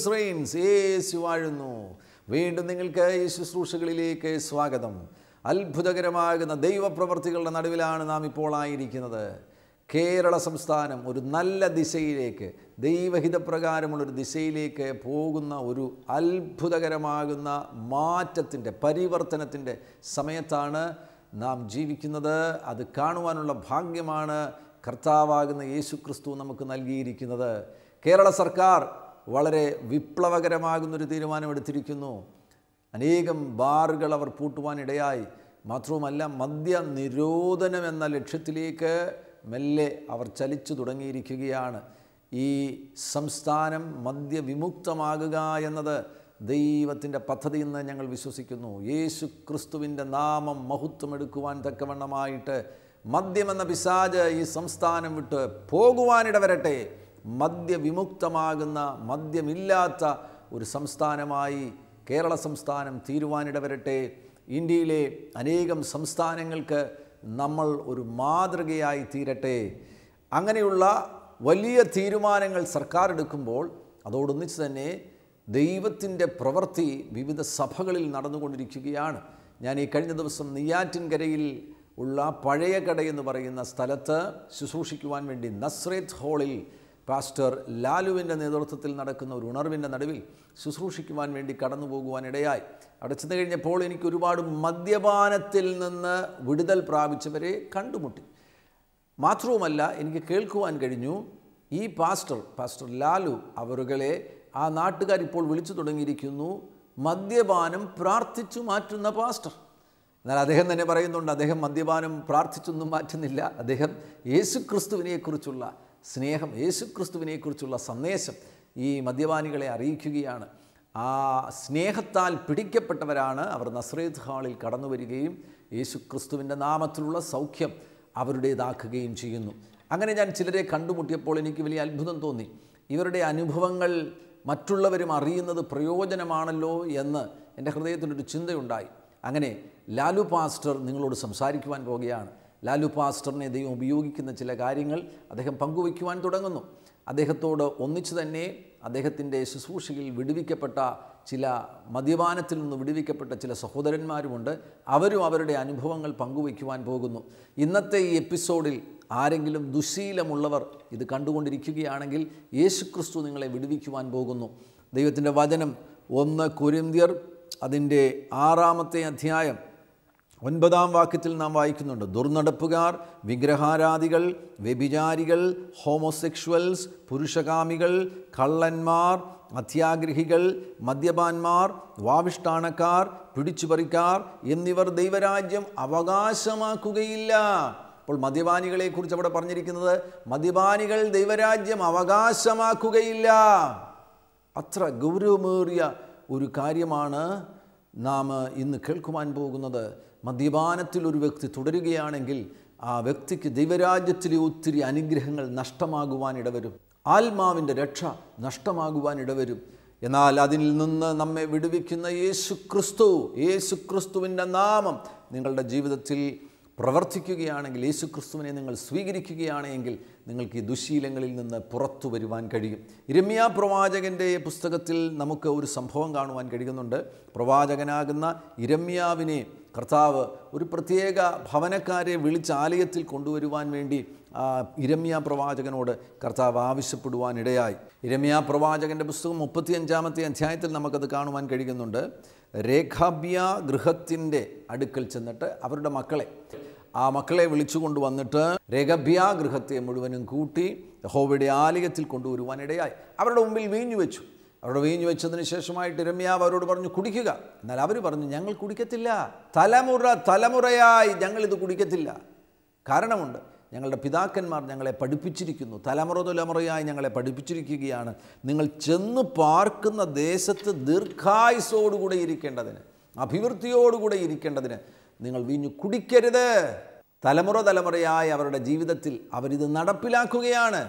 Jesus Reigns യേശു വാഴുന്നു വീണ്ടും നിങ്ങൾക്ക് ഈ ശുശ്രൂഷകളിലേക്ക് സ്വാഗതം അത്ഭുതകരമാകുന്ന ദൈവപ്രവർത്തികളുടെ നടുവിലാണ് നാം ഇപ്പോൾ ആയിരിക്കുന്നത് കേരള സംസ്ഥാനം ഒരു നല്ല ദിശയിലേക്ക് ദൈവഹിതപ്രകാരമുള്ളൊരു ദിശയിലേക്ക് പോകുന്ന ഒരു അത്ഭുതകരമാകുന്ന മാറ്റത്തിൻ്റെ പരിവർത്തനത്തിൻ്റെ സമയത്താണ് നാം ജീവിക്കുന്നത് അത് കാണുവാനുള്ള ഭാഗ്യമാണ് കർത്താവാകുന്ന യേശു ക്രിസ്തു നമുക്ക് നൽകിയിരിക്കുന്നത് കേരള സർക്കാർ വളരെ വിപ്ലവകരമാകുന്നൊരു തീരുമാനമെടുത്തിരിക്കുന്നു അനേകം ബാറുകൾ അവർ പൂട്ടുവാനിടയായി മാത്രവുമല്ല മദ്യ നിരോധനം എന്ന ലക്ഷ്യത്തിലേക്ക് മെല്ലെ അവർ ചലിച്ചു തുടങ്ങിയിരിക്കുകയാണ് ഈ സംസ്ഥാനം മദ്യവിമുക്തമാകുക എന്നത് ദൈവത്തിൻ്റെ പദ്ധതി എന്ന് ഞങ്ങൾ വിശ്വസിക്കുന്നു യേശു ക്രിസ്തുവിൻ്റെ നാമം മഹത്വമെടുക്കുവാൻ തക്കവണ്ണമായിട്ട് മദ്യമെന്ന പിശാജ് ഈ സംസ്ഥാനം വിട്ട് പോകുവാനിട വരട്ടെ മദ്യവിമുക്തമാകുന്ന മദ്യമില്ലാത്ത ഒരു സംസ്ഥാനമായി കേരള സംസ്ഥാനം തീരുവാനിട വരട്ടെ ഇന്ത്യയിലെ അനേകം സംസ്ഥാനങ്ങൾക്ക് നമ്മൾ ഒരു മാതൃകയായി തീരട്ടെ അങ്ങനെയുള്ള വലിയ തീരുമാനങ്ങൾ സർക്കാർ എടുക്കുമ്പോൾ അതോടൊന്നിച്ച് തന്നെ ദൈവത്തിൻ്റെ പ്രവൃത്തി വിവിധ സഭകളിൽ നടന്നുകൊണ്ടിരിക്കുകയാണ് ഞാൻ ഈ കഴിഞ്ഞ ദിവസം നെയ്യാറ്റിൻകരയിൽ ഉള്ള പഴയ കടയെന്ന് പറയുന്ന സ്ഥലത്ത് ശുശ്രൂഷിക്കുവാൻ വേണ്ടി നസ്രേത് ഹാളിൽ പാസ്റ്റർ ലാലുവിൻ്റെ നേതൃത്വത്തിൽ നടക്കുന്ന ഒരു ഉണർവിൻ്റെ നടുവിൽ ശുശ്രൂഷിക്കുവാൻ വേണ്ടി കടന്നു പോകുവാനിടയായി അവിടെ ചെന്ന് കഴിഞ്ഞപ്പോൾ എനിക്ക് ഒരുപാട് മദ്യപാനത്തിൽ നിന്ന് വിടുതൽ പ്രാപിച്ചവരെ കണ്ടുമുട്ടി മാത്രവുമല്ല എനിക്ക് കേൾക്കുവാൻ കഴിഞ്ഞു ഈ പാസ്റ്റർ പാസ്റ്റർ ലാലു അവരുകളെ ആ നാട്ടുകാർ ഇപ്പോൾ വിളിച്ചു തുടങ്ങിയിരിക്കുന്നു മദ്യപാനം പ്രാർത്ഥിച്ചു മാറ്റുന്ന പാസ്റ്റർ എന്നാൽ അദ്ദേഹം തന്നെ പറയുന്നുണ്ട് അദ്ദേഹം മദ്യപാനം പ്രാർത്ഥിച്ചൊന്നും മാറ്റുന്നില്ല അദ്ദേഹം യേശു ക്രിസ്തുവിനെക്കുറിച്ചുള്ള സ്നേഹം യേശുക്രിസ്തുവിനെക്കുറിച്ചുള്ള സന്ദേശം ഈ മദ്യപാനികളെ അറിയിക്കുകയാണ് ആ സ്നേഹത്താൽ പിടിക്കപ്പെട്ടവരാണ് അവർ നസ്രേത് ഹാളിൽ കടന്നു വരികയും യേശുക്രിസ്തുവിൻ്റെ നാമത്തിലുള്ള സൗഖ്യം അവരുടേതാക്കുകയും ചെയ്യുന്നു അങ്ങനെ ഞാൻ ചിലരെ കണ്ടുമുട്ടിയപ്പോൾ എനിക്ക് വലിയ അത്ഭുതം തോന്നി ഇവരുടെ അനുഭവങ്ങൾ മറ്റുള്ളവരും അറിയുന്നത് പ്രയോജനമാണല്ലോ എന്ന് എൻ്റെ ഹൃദയത്തിനൊരു ചിന്തയുണ്ടായി അങ്ങനെ ലാലു പാസ്റ്റർ നിങ്ങളോട് സംസാരിക്കുവാൻ പോവുകയാണ് ലാലു പാസ്റ്ററിനെ ദൈവം ഉപയോഗിക്കുന്ന ചില കാര്യങ്ങൾ അദ്ദേഹം പങ്കുവയ്ക്കുവാൻ തുടങ്ങുന്നു അദ്ദേഹത്തോട് ഒന്നിച്ചു തന്നെ അദ്ദേഹത്തിൻ്റെ ശുശ്രൂഷയിൽ വിടുവിക്കപ്പെട്ട ചില മദ്യപാനത്തിൽ നിന്ന് വിടുവിക്കപ്പെട്ട ചില സഹോദരന്മാരുമുണ്ട് അവരും അവരുടെ അനുഭവങ്ങൾ പങ്കുവയ്ക്കുവാൻ പോകുന്നു ഇന്നത്തെ ഈ എപ്പിസോഡിൽ ആരെങ്കിലും ദുശീലമുള്ളവർ ഇത് കണ്ടുകൊണ്ടിരിക്കുകയാണെങ്കിൽ യേശുക്രിസ്തു നിങ്ങളെ വിടുവിക്കുവാൻ പോകുന്നു ദൈവത്തിൻ്റെ വചനം ഒന്ന് കുരിന്തിയർ അതിൻ്റെ ആറാമത്തെ അധ്യായം ഒൻപതാം വാക്യത്തിൽ നാം വായിക്കുന്നുണ്ട് ദുർനടപ്പുകാർ വിഗ്രഹാരാധികൾ വ്യഭിചാരികൾ ഹോമോസെക്ഷൽസ് പുരുഷകാമികൾ കള്ളന്മാർ അത്യാഗ്രഹികൾ മദ്യപാന്മാർ വാവിഷ്ടാണക്കാർ പിടിച്ചുപറിക്കാർ എന്നിവർ ദൈവരാജ്യം അവകാശമാക്കുകയില്ല അപ്പോൾ മദ്യപാനികളെക്കുറിച്ച് അവിടെ പറഞ്ഞിരിക്കുന്നത് മദ്യപാനികൾ ദൈവരാജ്യം അവകാശമാക്കുകയില്ല അത്ര ഗൗരവമേറിയ ഒരു കാര്യമാണ് നാം ഇന്ന് കേൾക്കുവാൻ പോകുന്നത് മദ്യപാനത്തിൽ ഒരു വ്യക്തി തുടരുകയാണെങ്കിൽ ആ വ്യക്തിക്ക് ദൈവരാജ്യത്തിലെ ഒത്തിരി അനുഗ്രഹങ്ങൾ നഷ്ടമാകുവാനിടവരും ഇടവരും ആത്മാവിൻ്റെ രക്ഷ നഷ്ടമാകുവാനിടവരും ഇടവരും എന്നാൽ അതിൽ നിന്ന് നമ്മെ വിടുവിക്കുന്ന യേശു ക്രിസ്തു യേശു ക്രിസ്തുവിൻ്റെ നാമം നിങ്ങളുടെ ജീവിതത്തിൽ പ്രവർത്തിക്കുകയാണെങ്കിൽ യേശു ക്രിസ്തുവിനെ നിങ്ങൾ സ്വീകരിക്കുകയാണെങ്കിൽ നിങ്ങൾക്ക് ഈ ദുശീലങ്ങളിൽ നിന്ന് പുറത്തു വരുവാൻ കഴിയും ഇരമ്യ പ്രവാചകൻ്റെ പുസ്തകത്തിൽ നമുക്ക് ഒരു സംഭവം കാണുവാൻ കഴിയുന്നുണ്ട് പ്രവാചകനാകുന്ന ഇരമ്യാവിനെ കർത്താവ് ഒരു പ്രത്യേക ഭവനക്കാരെ വിളിച്ച് ആലയത്തിൽ കൊണ്ടുവരുവാൻ വേണ്ടി ഇരമ്യ പ്രവാചകനോട് കർത്താവ് ആവശ്യപ്പെടുവാനിടയായി ഇരമ്യ പ്രവാചകൻ്റെ പുസ്തകം അഞ്ചാമത്തെ അധ്യായത്തിൽ നമുക്കത് കാണുവാൻ കഴിയുന്നുണ്ട് രേഖാബ്യ ഗൃഹത്തിൻ്റെ അടുക്കൽ ചെന്നിട്ട് അവരുടെ മക്കളെ ആ മക്കളെ വിളിച്ചു കൊണ്ടുവന്നിട്ട് രേഖഭ്യ ഗൃഹത്തെ മുഴുവനും കൂട്ടി ഹോവയുടെ ആലയത്തിൽ കൊണ്ടുവരുവാനിടയായി അവരുടെ മുമ്പിൽ വീഞ്ഞു വെച്ചു അവരുടെ വീഞ്ഞു വെച്ചതിന് ശേഷമായിട്ട് രമ്യാവ് അവരോട് പറഞ്ഞു കുടിക്കുക എന്നാൽ അവർ പറഞ്ഞു ഞങ്ങൾ കുടിക്കത്തില്ല തലമുറ തലമുറയായി ഞങ്ങളിത് കുടിക്കത്തില്ല കാരണമുണ്ട് ഞങ്ങളുടെ പിതാക്കന്മാർ ഞങ്ങളെ പഠിപ്പിച്ചിരിക്കുന്നു തലമുറ തലമുറയായി ഞങ്ങളെ പഠിപ്പിച്ചിരിക്കുകയാണ് നിങ്ങൾ ചെന്ന് പാർക്കുന്ന ദേശത്ത് ദീർഘായുസോടുകൂടെ ഇരിക്കേണ്ടതിന് അഭിവൃദ്ധിയോടുകൂടെ ഇരിക്കേണ്ടതിന് നിങ്ങൾ വീഞ്ഞു കുടിക്കരുത് തലമുറ തലമുറയായി അവരുടെ ജീവിതത്തിൽ അവരിത് നടപ്പിലാക്കുകയാണ്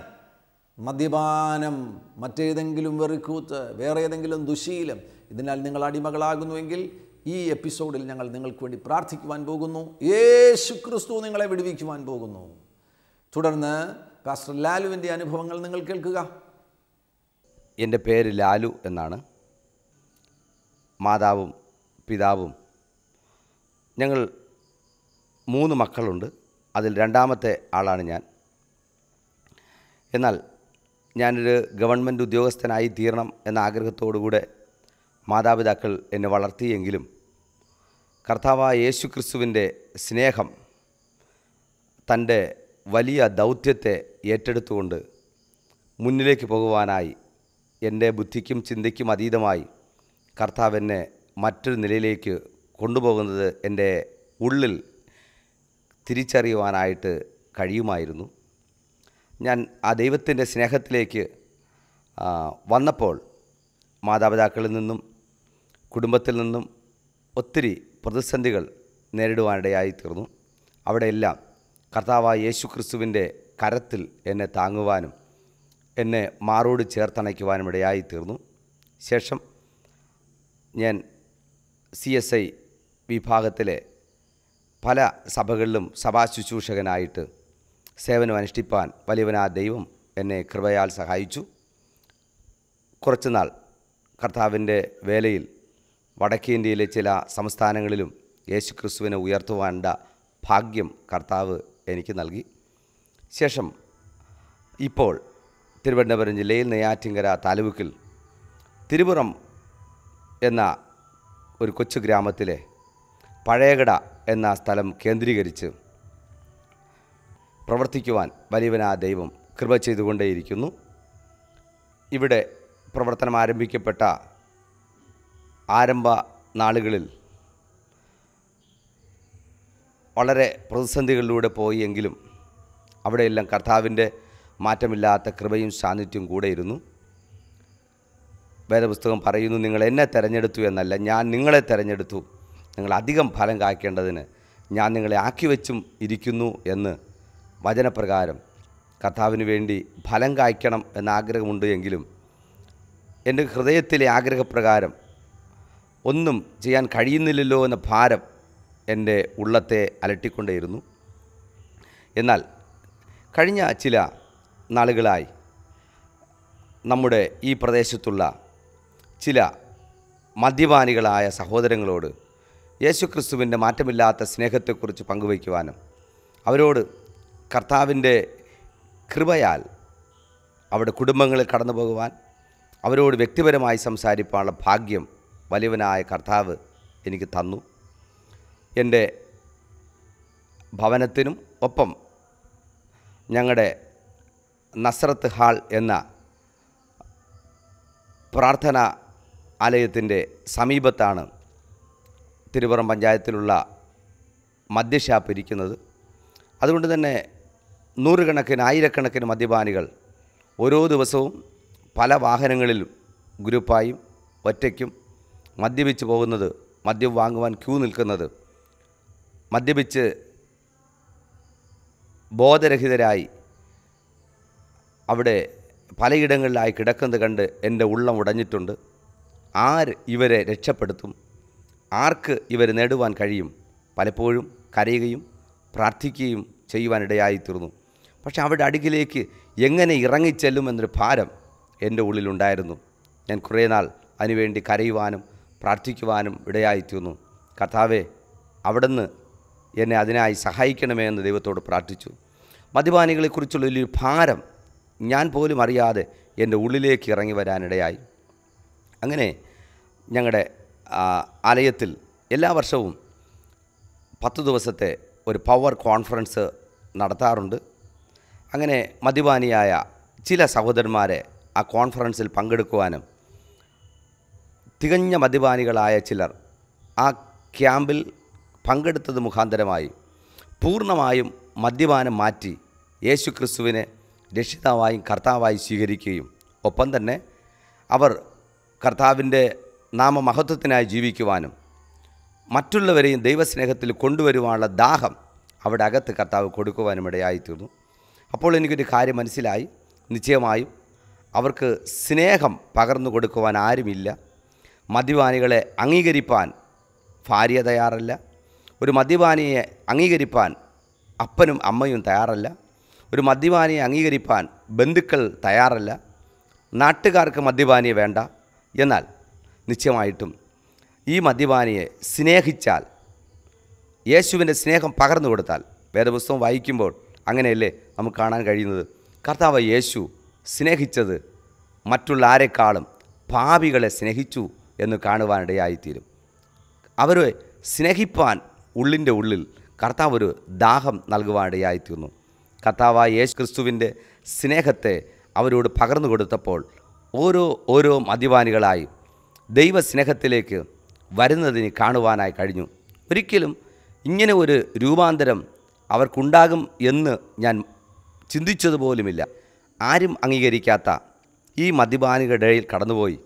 മദ്യപാനം മറ്റേതെങ്കിലും വെറിക്കൂത്ത് വേറെ ഏതെങ്കിലും ദുശീലം ഇതിനാൽ നിങ്ങൾ അടിമകളാകുന്നുവെങ്കിൽ ഈ എപ്പിസോഡിൽ ഞങ്ങൾ നിങ്ങൾക്ക് വേണ്ടി പ്രാർത്ഥിക്കുവാൻ പോകുന്നു യേശു ക്രിസ്തു നിങ്ങളെ വിടുവിക്കുവാൻ പോകുന്നു തുടർന്ന് പാസ്റ്റർ ലാലുവിൻ്റെ അനുഭവങ്ങൾ നിങ്ങൾ കേൾക്കുക എൻ്റെ പേര് ലാലു എന്നാണ് മാതാവും പിതാവും ഞങ്ങൾ മൂന്ന് മക്കളുണ്ട് അതിൽ രണ്ടാമത്തെ ആളാണ് ഞാൻ എന്നാൽ ഞാനൊരു ഗവൺമെൻറ് ഉദ്യോഗസ്ഥനായി തീരണം എന്ന ആഗ്രഹത്തോടുകൂടെ മാതാപിതാക്കൾ എന്നെ വളർത്തിയെങ്കിലും കർത്താവായ യേശു ക്രിസ്തുവിൻ്റെ സ്നേഹം തൻ്റെ വലിയ ദൗത്യത്തെ ഏറ്റെടുത്തുകൊണ്ട് മുന്നിലേക്ക് പോകുവാനായി എൻ്റെ ബുദ്ധിക്കും ചിന്തയ്ക്കും അതീതമായി കർത്താവ് എന്നെ മറ്റൊരു നിലയിലേക്ക് കൊണ്ടുപോകുന്നത് എൻ്റെ ഉള്ളിൽ തിരിച്ചറിയുവാനായിട്ട് കഴിയുമായിരുന്നു ഞാൻ ആ ദൈവത്തിൻ്റെ സ്നേഹത്തിലേക്ക് വന്നപ്പോൾ മാതാപിതാക്കളിൽ നിന്നും കുടുംബത്തിൽ നിന്നും ഒത്തിരി പ്രതിസന്ധികൾ നേരിടുവാനിടയായി തീർന്നു അവിടെയെല്ലാം കർത്താവായ യേശു ക്രിസ്തുവിൻ്റെ കരത്തിൽ എന്നെ താങ്ങുവാനും എന്നെ മാറോട് ചേർത്തണയ്ക്കുവാനും ഇടയായി തീർന്നു ശേഷം ഞാൻ സി എസ് ഐ വിഭാഗത്തിലെ പല സഭകളിലും സഭാ ശുശ്രൂഷകനായിട്ട് സേവനം അനുഷ്ഠിപ്പാൻ വലിയവനാ ദൈവം എന്നെ കൃപയാൽ സഹായിച്ചു കുറച്ചുനാൾ കർത്താവിൻ്റെ വേലയിൽ വടക്കേ ഇന്ത്യയിലെ ചില സംസ്ഥാനങ്ങളിലും യേശുക്രിസ്തുവിനെ ഉയർത്തുവാണ്ട ഭാഗ്യം കർത്താവ് എനിക്ക് നൽകി ശേഷം ഇപ്പോൾ തിരുവനന്തപുരം ജില്ലയിൽ നെയ്യാറ്റിങ്കര താലൂക്കിൽ തിരുപുറം എന്ന ഒരു കൊച്ചു ഗ്രാമത്തിലെ പഴയകട എന്ന സ്ഥലം കേന്ദ്രീകരിച്ച് പ്രവർത്തിക്കുവാൻ വലിയവനാ ദൈവം കൃപ ചെയ്തുകൊണ്ടേയിരിക്കുന്നു ഇവിടെ പ്രവർത്തനം ആരംഭിക്കപ്പെട്ട ആരംഭ നാളുകളിൽ വളരെ പ്രതിസന്ധികളിലൂടെ പോയെങ്കിലും അവിടെയെല്ലാം കർത്താവിൻ്റെ മാറ്റമില്ലാത്ത കൃപയും സാന്നിധ്യവും കൂടെയിരുന്നു വേദപുസ്തകം പറയുന്നു നിങ്ങൾ എന്നെ തിരഞ്ഞെടുത്തു എന്നല്ല ഞാൻ നിങ്ങളെ തിരഞ്ഞെടുത്തു നിങ്ങൾ അധികം ഫലം കായ്ക്കേണ്ടതിന് ഞാൻ നിങ്ങളെ ആക്കി വെച്ചും ഇരിക്കുന്നു എന്ന് വചനപ്രകാരം കർത്താവിന് വേണ്ടി ഫലം കായ്ക്കണം എന്ന ആഗ്രഹമുണ്ട് എങ്കിലും എൻ്റെ ഹൃദയത്തിലെ ആഗ്രഹപ്രകാരം ഒന്നും ചെയ്യാൻ കഴിയുന്നില്ലല്ലോ എന്ന ഭാരം എൻ്റെ ഉള്ളത്തെ അലട്ടിക്കൊണ്ടേയിരുന്നു എന്നാൽ കഴിഞ്ഞ ചില നാളുകളായി നമ്മുടെ ഈ പ്രദേശത്തുള്ള ചില മദ്യപാനികളായ സഹോദരങ്ങളോട് യേശുക്രിസ്തുവിൻ്റെ മാറ്റമില്ലാത്ത സ്നേഹത്തെക്കുറിച്ച് പങ്കുവയ്ക്കുവാനും അവരോട് കർത്താവിൻ്റെ കൃപയാൽ അവിടെ കുടുംബങ്ങളിൽ കടന്നു പോകുവാൻ അവരോട് വ്യക്തിപരമായി സംസാരിപ്പാനുള്ള ഭാഗ്യം വലിയവനായ കർത്താവ് എനിക്ക് തന്നു എൻ്റെ ഭവനത്തിനും ഒപ്പം ഞങ്ങളുടെ നസ്രത്ത് ഹാൾ എന്ന പ്രാർത്ഥന ആലയത്തിൻ്റെ സമീപത്താണ് തിരുവറം പഞ്ചായത്തിലുള്ള മദ്യഷാപ്പ് ഇരിക്കുന്നത് അതുകൊണ്ട് തന്നെ നൂറുകണക്കിന് ആയിരക്കണക്കിന് മദ്യപാനികൾ ഓരോ ദിവസവും പല വാഹനങ്ങളിലും ഗ്രൂപ്പായും ഒറ്റയ്ക്കും മദ്യപിച്ച് പോകുന്നത് മദ്യം വാങ്ങുവാൻ ക്യൂ നിൽക്കുന്നത് മദ്യപിച്ച് ബോധരഹിതരായി അവിടെ പലയിടങ്ങളിലായി കിടക്കുന്നത് കണ്ട് എൻ്റെ ഉള്ളം ഉടഞ്ഞിട്ടുണ്ട് ആര് ഇവരെ രക്ഷപ്പെടുത്തും ആർക്ക് ഇവർ നേടുവാൻ കഴിയും പലപ്പോഴും കരയുകയും പ്രാർത്ഥിക്കുകയും ചെയ്യുവാനിടയായിത്തീർന്നു പക്ഷേ അവിടെ അടുക്കിലേക്ക് എങ്ങനെ ഇറങ്ങിച്ചെല്ലുമെന്നൊരു ഭാരം എൻ്റെ ഉള്ളിലുണ്ടായിരുന്നു ഞാൻ കുറേ നാൾ അതിനുവേണ്ടി കരയുവാനും പ്രാർത്ഥിക്കുവാനും ഇടയായിത്തീർന്നു കർത്താവെ അവിടുന്ന് എന്നെ അതിനായി സഹായിക്കണമേ എന്ന് ദൈവത്തോട് പ്രാർത്ഥിച്ചു മദ്യപാനികളെക്കുറിച്ചുള്ള വലിയൊരു ഭാരം ഞാൻ പോലും അറിയാതെ എൻ്റെ ഉള്ളിലേക്ക് ഇറങ്ങി വരാനിടയായി അങ്ങനെ ഞങ്ങളുടെ ആലയത്തിൽ എല്ലാ വർഷവും പത്ത് ദിവസത്തെ ഒരു പവർ കോൺഫറൻസ് നടത്താറുണ്ട് അങ്ങനെ മദ്യപാനിയായ ചില സഹോദരന്മാരെ ആ കോൺഫറൻസിൽ പങ്കെടുക്കുവാനും തികഞ്ഞ മദ്യപാനികളായ ചിലർ ആ ക്യാമ്പിൽ പങ്കെടുത്തത് മുഖാന്തരമായി പൂർണ്ണമായും മദ്യപാനം മാറ്റി യേശു ക്രിസ്തുവിനെ രക്ഷിതാവായും കർത്താവായി സ്വീകരിക്കുകയും ഒപ്പം തന്നെ അവർ കർത്താവിൻ്റെ നാമമഹത്വത്തിനായി ജീവിക്കുവാനും മറ്റുള്ളവരെയും ദൈവസ്നേഹത്തിൽ കൊണ്ടുവരുവാനുള്ള ദാഹം അവിടെ അകത്ത് കർത്താവ് കൊടുക്കുവാനും ഇടയായിത്തീർന്നു അപ്പോൾ എനിക്കൊരു കാര്യം മനസ്സിലായി നിശ്ചയമായും അവർക്ക് സ്നേഹം പകർന്നു കൊടുക്കുവാൻ ആരുമില്ല മദ്യപാനികളെ അംഗീകരിപ്പാൻ ഭാര്യ തയ്യാറല്ല ഒരു മദ്യപാനിയെ അംഗീകരിപ്പാൻ അപ്പനും അമ്മയും തയ്യാറല്ല ഒരു മദ്യപാനിയെ അംഗീകരിപ്പാൻ ബന്ധുക്കൾ തയ്യാറല്ല നാട്ടുകാർക്ക് മദ്യപാനിയെ വേണ്ട എന്നാൽ നിശ്ചയമായിട്ടും ഈ മദ്യപാനിയെ സ്നേഹിച്ചാൽ യേശുവിൻ്റെ സ്നേഹം പകർന്നു കൊടുത്താൽ വേദപുസ്തകം വായിക്കുമ്പോൾ അങ്ങനെയല്ലേ നമുക്ക് കാണാൻ കഴിയുന്നത് കർത്താവ് യേശു സ്നേഹിച്ചത് മറ്റുള്ള ആരെക്കാളും പാപികളെ സ്നേഹിച്ചു എന്ന് കാണുവാനിടയായിത്തീരും അവരെ സ്നേഹിപ്പാൻ ഉള്ളിൻ്റെ ഉള്ളിൽ കർത്താവ് ഒരു ദാഹം നൽകുവാനിടയായിത്തീർന്നു കർത്താവ് യേശു ക്രിസ്തുവിൻ്റെ സ്നേഹത്തെ അവരോട് പകർന്നു കൊടുത്തപ്പോൾ ഓരോ ഓരോ മദ്യപാനികളായി ദൈവസ്നേഹത്തിലേക്ക് വരുന്നതിന് കാണുവാനായി കഴിഞ്ഞു ഒരിക്കലും ഇങ്ങനെ ഒരു രൂപാന്തരം അവർക്കുണ്ടാകും എന്ന് ഞാൻ ചിന്തിച്ചതുപോലുമില്ല ആരും അംഗീകരിക്കാത്ത ഈ മദ്യപാനികളുടെ ഇടയിൽ കടന്നുപോയി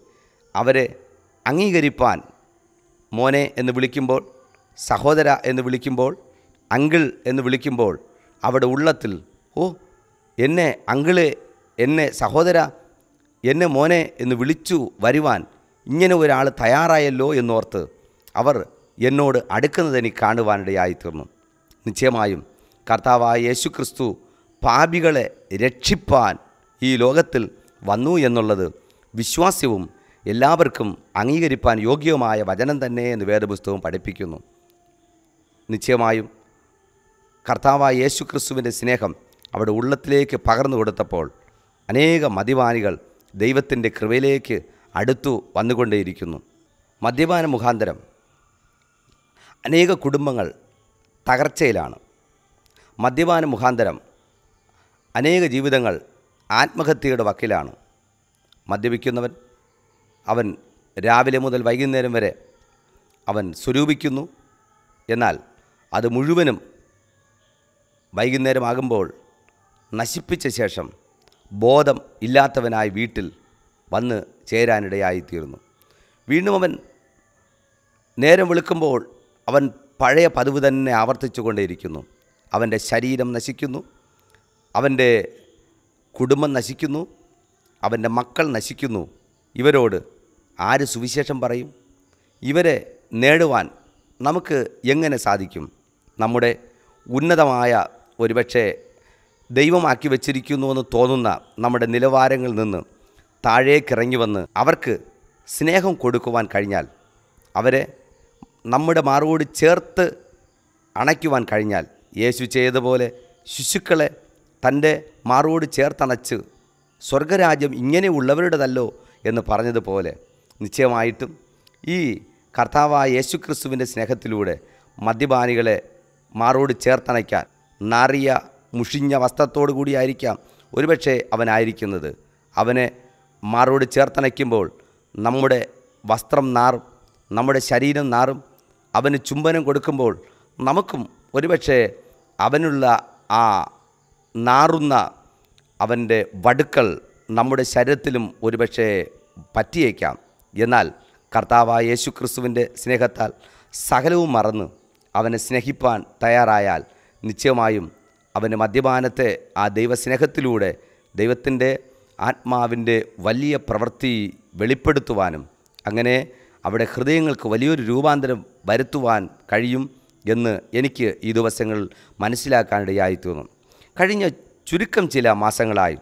അവരെ അംഗീകരിപ്പാൻ മോനെ എന്ന് വിളിക്കുമ്പോൾ സഹോദര എന്ന് വിളിക്കുമ്പോൾ അങ്കിൾ എന്ന് വിളിക്കുമ്പോൾ അവിടെ ഉള്ളത്തിൽ ഓ എന്നെ അങ്കിള് എന്നെ സഹോദര എന്നെ മോനെ എന്ന് വിളിച്ചു വരുവാൻ ഇങ്ങനെ ഒരാൾ തയ്യാറായല്ലോ എന്നോർത്ത് അവർ എന്നോട് അടുക്കുന്നത് എനിക്ക് കാണുവാനിടയായിത്തീർന്നു നിശ്ചയമായും കർത്താവായ യേശു ക്രിസ്തു പാപികളെ രക്ഷിപ്പാൻ ഈ ലോകത്തിൽ വന്നു എന്നുള്ളത് വിശ്വാസ്യവും എല്ലാവർക്കും അംഗീകരിപ്പാൻ യോഗ്യവുമായ വചനം തന്നെ എന്ന് വേദപുസ്തകം പഠിപ്പിക്കുന്നു നിശ്ചയമായും കർത്താവായ യേശു ക്രിസ്തുവിൻ്റെ സ്നേഹം അവിടെ ഉള്ളത്തിലേക്ക് പകർന്നു കൊടുത്തപ്പോൾ അനേക മദ്യപാനികൾ ദൈവത്തിൻ്റെ കൃപയിലേക്ക് അടുത്തു വന്നുകൊണ്ടേയിരിക്കുന്നു മദ്യപാന മുഖാന്തരം അനേക കുടുംബങ്ങൾ തകർച്ചയിലാണ് മദ്യപാന മുഖാന്തരം അനേക ജീവിതങ്ങൾ ആത്മഹത്യയുടെ വക്കിലാണ് മദ്യപിക്കുന്നവൻ അവൻ രാവിലെ മുതൽ വൈകുന്നേരം വരെ അവൻ സ്വരൂപിക്കുന്നു എന്നാൽ അത് മുഴുവനും വൈകുന്നേരമാകുമ്പോൾ നശിപ്പിച്ച ശേഷം ബോധം ഇല്ലാത്തവനായി വീട്ടിൽ വന്ന് ചേരാനിടയായിത്തീർന്നു വീണ്ടും അവൻ നേരം വെളുക്കുമ്പോൾ അവൻ പഴയ പതിവ് തന്നെ ആവർത്തിച്ചു കൊണ്ടേയിരിക്കുന്നു അവൻ്റെ ശരീരം നശിക്കുന്നു അവൻ്റെ കുടുംബം നശിക്കുന്നു അവൻ്റെ മക്കൾ നശിക്കുന്നു ഇവരോട് ആര് സുവിശേഷം പറയും ഇവരെ നേടുവാൻ നമുക്ക് എങ്ങനെ സാധിക്കും നമ്മുടെ ഉന്നതമായ ഒരുപക്ഷെ ദൈവമാക്കി വച്ചിരിക്കുന്നുവെന്ന് തോന്നുന്ന നമ്മുടെ നിലവാരങ്ങളിൽ നിന്ന് താഴേക്കിറങ്ങി വന്ന് അവർക്ക് സ്നേഹം കൊടുക്കുവാൻ കഴിഞ്ഞാൽ അവരെ നമ്മുടെ മാറോട് ചേർത്ത് അണയ്ക്കുവാൻ കഴിഞ്ഞാൽ യേശു ചെയ്തതുപോലെ ശിശുക്കളെ തൻ്റെ മാറോട് ചേർത്തണച്ച് സ്വർഗരാജ്യം ഇങ്ങനെയുള്ളവരുടേതല്ലോ എന്ന് പറഞ്ഞതുപോലെ നിശ്ചയമായിട്ടും ഈ കർത്താവായ യേശുക്രിസ്തുവിൻ്റെ സ്നേഹത്തിലൂടെ മദ്യപാനികളെ മാറോട് ചേർത്തണയ്ക്കാൻ നാറിയ മുഷിഞ്ഞ വസ്ത്രത്തോടു കൂടിയായിരിക്കാം ഒരുപക്ഷെ അവനായിരിക്കുന്നത് അവനെ മാറോട് ചേർത്തണയ്ക്കുമ്പോൾ നമ്മുടെ വസ്ത്രം നാറും നമ്മുടെ ശരീരം നാറും അവന് ചുംബനം കൊടുക്കുമ്പോൾ നമുക്കും ഒരുപക്ഷെ അവനുള്ള ആ നാറുന്ന അവൻ്റെ വടുക്കൾ നമ്മുടെ ശരീരത്തിലും ഒരുപക്ഷെ പറ്റിയേക്കാം എന്നാൽ കർത്താവായ യേശു ക്രിസ്തുവിൻ്റെ സ്നേഹത്താൽ സകലവും മറന്ന് അവനെ സ്നേഹിപ്പാൻ തയ്യാറായാൽ നിശ്ചയമായും അവൻ്റെ മദ്യപാനത്തെ ആ ദൈവസ്നേഹത്തിലൂടെ ദൈവത്തിൻ്റെ ആത്മാവിൻ്റെ വലിയ പ്രവൃത്തി വെളിപ്പെടുത്തുവാനും അങ്ങനെ അവിടെ ഹൃദയങ്ങൾക്ക് വലിയൊരു രൂപാന്തരം വരുത്തുവാൻ കഴിയും എന്ന് എനിക്ക് ഈ ദിവസങ്ങളിൽ മനസ്സിലാക്കാനിടയായി തോന്നും കഴിഞ്ഞ ചുരുക്കം ചില മാസങ്ങളായി